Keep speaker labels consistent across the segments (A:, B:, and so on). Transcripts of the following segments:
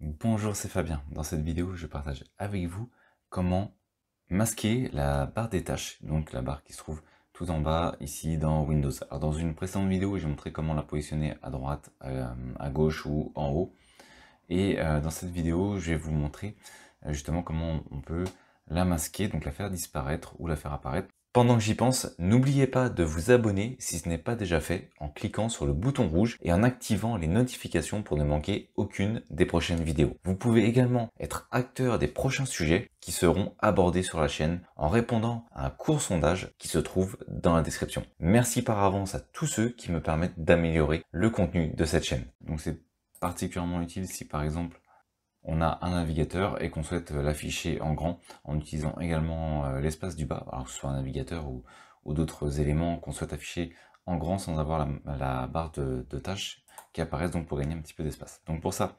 A: Bonjour, c'est Fabien. Dans cette vidéo, je partage avec vous comment masquer la barre des tâches, donc la barre qui se trouve tout en bas ici dans Windows. Alors dans une précédente vidéo, j'ai montré comment la positionner à droite, euh, à gauche ou en haut. Et euh, dans cette vidéo, je vais vous montrer euh, justement comment on peut la masquer, donc la faire disparaître ou la faire apparaître. Pendant que j'y pense, n'oubliez pas de vous abonner si ce n'est pas déjà fait en cliquant sur le bouton rouge et en activant les notifications pour ne manquer aucune des prochaines vidéos. Vous pouvez également être acteur des prochains sujets qui seront abordés sur la chaîne en répondant à un court sondage qui se trouve dans la description. Merci par avance à tous ceux qui me permettent d'améliorer le contenu de cette chaîne. Donc c'est particulièrement utile si par exemple on a un navigateur et qu'on souhaite euh, l'afficher en grand en utilisant également euh, l'espace du bas, alors que ce soit un navigateur ou, d'autres éléments qu'on souhaite afficher en grand sans avoir la, barre de, de, tâches qui apparaissent donc pour gagner un petit peu d'espace. Donc pour ça,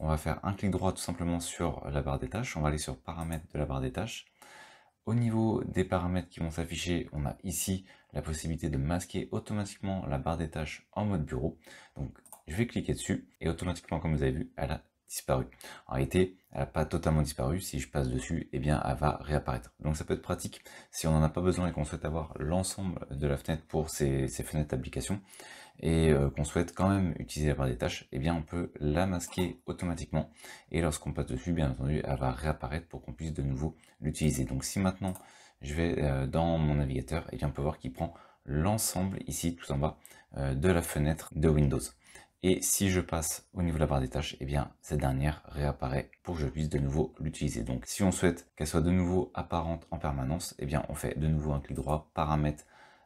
A: on va faire un clic droit tout simplement sur la barre des tâches, on va aller sur paramètres de la barre des tâches. Au niveau des paramètres qui vont s'afficher, on a ici la possibilité de masquer automatiquement la barre des tâches en mode bureau. Donc je vais cliquer dessus et automatiquement comme vous avez vu, elle a disparu. En réalité, elle n'a pas totalement disparu. Si je passe dessus, eh bien, elle va réapparaître. Donc ça peut être pratique si on n'en a pas besoin et qu'on souhaite avoir l'ensemble de la fenêtre pour ces, fenêtres d'application et euh, qu'on souhaite quand même utiliser la barre des tâches, eh bien, on peut la masquer automatiquement. Et lorsqu'on passe dessus, bien entendu, elle va réapparaître pour qu'on puisse de nouveau l'utiliser. Donc si maintenant je vais euh, dans mon navigateur, eh bien, on peut voir qu'il prend l'ensemble ici tout en bas euh, de la fenêtre de Windows. Et si je passe au niveau de la barre des tâches, eh bien cette dernière réapparaît pour que je puisse de nouveau l'utiliser. Donc si on souhaite qu'elle soit de nouveau apparente en permanence, eh bien on fait de nouveau un clic droit, paramètres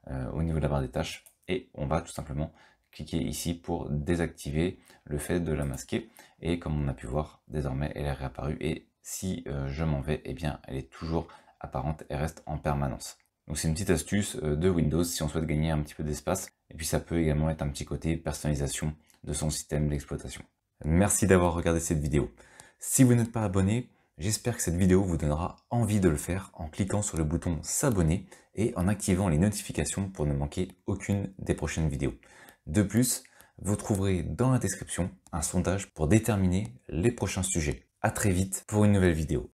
A: euh, au niveau de la barre des tâches, et on va tout simplement cliquer ici pour désactiver le fait de la masquer. Et comme on a pu voir, désormais elle est réapparue et si euh, je m'en vais, eh bien elle est toujours apparente et reste en permanence. Donc c'est une petite astuce euh, de Windows si on souhaite gagner un petit peu d'espace. Et puis ça peut également être un petit côté personnalisation de son système d'exploitation. Merci d'avoir regardé cette vidéo. Si vous n'êtes pas abonné, j'espère que cette vidéo vous donnera envie de le faire en cliquant sur le bouton s'abonner et en activant les notifications pour ne manquer aucune des prochaines vidéos. De plus, vous trouverez dans la description un sondage pour déterminer les prochains sujets. A très vite pour une nouvelle vidéo.